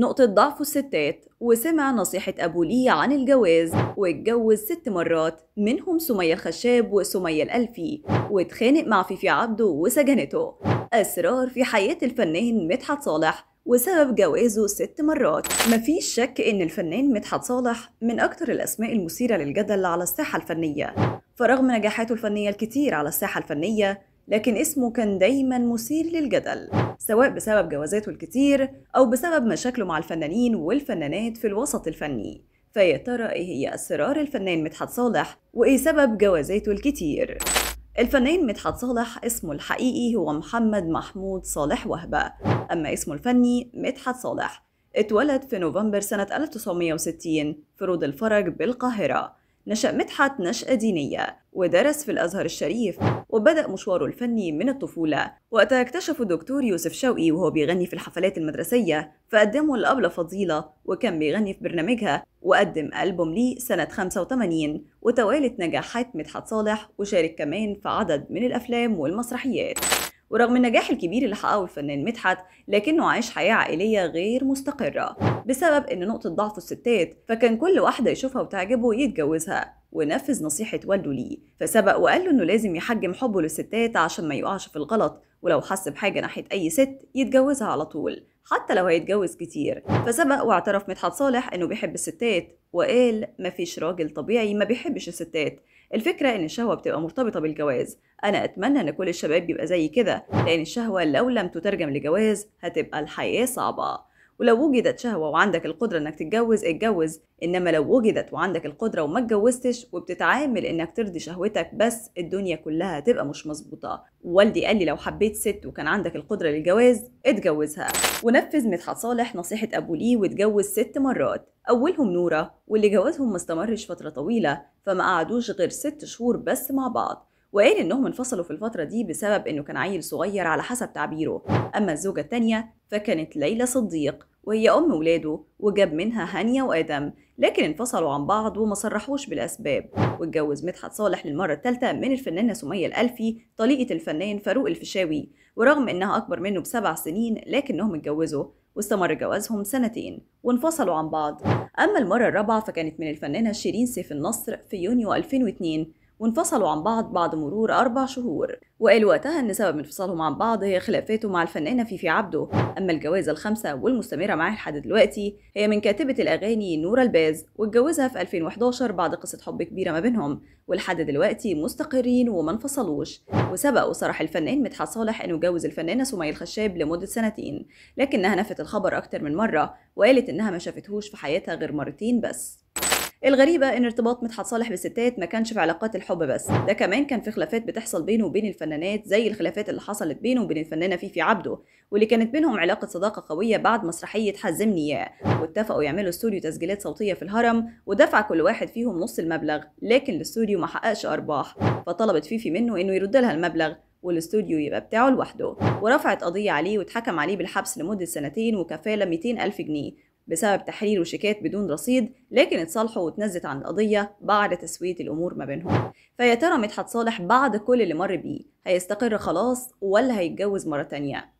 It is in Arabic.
نقطة ضعف الستات وسمع نصيحة أبو ليه عن الجواز واتجوز ست مرات منهم سمية الخشاب وسمية الألفي واتخانق مع فيفي عبده وسجنته أسرار في حياة الفنان مدحت صالح وسبب جوازه ست مرات مفيش شك ان الفنان مدحت صالح من اكتر الاسماء المثيره للجدل على الساحه الفنيه فرغم نجاحاته الفنيه الكتير على الساحه الفنيه لكن اسمه كان دايما مثير للجدل سواء بسبب جوازاته الكتير أو بسبب مشاكله مع الفنانين والفنانات في الوسط الفني فيا ترى إيه هي أسرار الفنان مدحت صالح وإيه سبب جوازاته الكتير الفنان مدحت صالح اسمه الحقيقي هو محمد محمود صالح وهبة أما اسمه الفني مدحت صالح اتولد في نوفمبر سنة 1960 في رود الفرج بالقاهرة نشأ مدحت نشأة دينية ودرس في الأزهر الشريف وبدأ مشواره الفني من الطفولة وقتها اكتشف الدكتور يوسف شوقي وهو بيغني في الحفلات المدرسية فقدمه لأبلة فضيلة وكان بيغني في برنامجها وقدم ألبوم ليه سنة 85 وتوالت نجاحات مدحت صالح وشارك كمان في عدد من الأفلام والمسرحيات ورغم النجاح الكبير اللي حققه الفنان مدحت لكنه عايش حياة عائلية غير مستقرة بسبب إن نقطة ضعفه الستات فكان كل واحدة يشوفها وتعجبه يتجوزها ونفذ نصيحة والده ليه فسبق وقال له إنه لازم يحجم حبه للستات عشان ما يقعش في الغلط ولو حس بحاجة ناحية أي ست يتجوزها على طول حتى لو هيتجوز كتير فسبق واعترف مدحت صالح إنه بيحب الستات وقال مفيش راجل طبيعي ما بيحبش الستات الفكرة إن الشهوة بتبقى مرتبطة بالجواز أنا أتمنى إن كل الشباب يبقى زي كده لأن الشهوة لو لم تترجم لجواز هتبقى الحياة صعبة ولو وجدت شهوة وعندك القدرة إنك تتجوز اتجوز إنما لو وجدت وعندك القدرة وما اتجوزتش وبتتعامل إنك ترضي شهوتك بس الدنيا كلها هتبقى مش مظبوطة والدي قال لي لو حبيت ست وكان عندك القدرة للجواز اتجوزها ونفذ مدحت صالح نصيحة أبو ليه واتجوز ست مرات أولهم نورة واللي جوازهم ما استمرش فترة طويلة فما قعدوش غير ست شهور بس مع بعض وقال انهم انفصلوا في الفترة دي بسبب انه كان عيل صغير على حسب تعبيره اما الزوجة التانية فكانت ليلى صديق وهي أم ولاده وجاب منها هانيا وآدم لكن انفصلوا عن بعض وما صرحوش بالأسباب واتجوز مدحت صالح للمرة الثالثة من الفنانة سمية الألفي طليقة الفنان فاروق الفيشاوي ورغم إنها أكبر منه بسبع سنين لكنهم اتجوزوا واستمر جوازهم سنتين وانفصلوا عن بعض أما المرة الرابعة فكانت من الفنانة شيرين سيف النصر في يونيو 2002 وانفصلوا عن بعض بعد مرور أربع شهور وقال وقتها أن سبب انفصالهم عن بعض هي خلافاته مع الفنانة فيفي عبده أما الجوازة الخامسة والمستمرة معاه لحد دلوقتي هي من كاتبة الأغاني نورة الباز واتجوزها في 2011 بعد قصة حب كبيرة ما بينهم ولحد دلوقتي مستقرين وما انفصلوش وسبق وصرح الفنان مدحت صالح أنه جوز الفنانة سمية الخشاب لمدة سنتين لكنها نفت الخبر أكتر من مرة وقالت إنها ما شافتهوش في حياتها غير مرتين بس الغريبة إن ارتباط مدحت صالح بالستات ما كانش في علاقات الحب بس ده كمان كان في خلافات بتحصل بينه وبين الفنانات زي الخلافات اللي حصلت بينه وبين الفنانة فيفي عبده واللي كانت بينهم علاقة صداقة قوية بعد مسرحية حزمني ياه واتفقوا يعملوا استوديو تسجيلات صوتية في الهرم ودفع كل واحد فيهم نص المبلغ لكن الاستوديو ما حققش أرباح فطلبت فيفي منه إنه يرد لها المبلغ والاستوديو يبقى بتاعه لوحده ورفعت قضية عليه واتحكم عليه بالحبس لمدة سنتين وكفالة 200 ألف جنيه بسبب تحرير وشيكات بدون رصيد لكن اتصالحوا واتنزت عن القضية بعد تسوية الأمور ما بينهم فيا ترى مدحت صالح بعد كل اللي مر بيه هيستقر خلاص ولا هيتجوز مرة تانية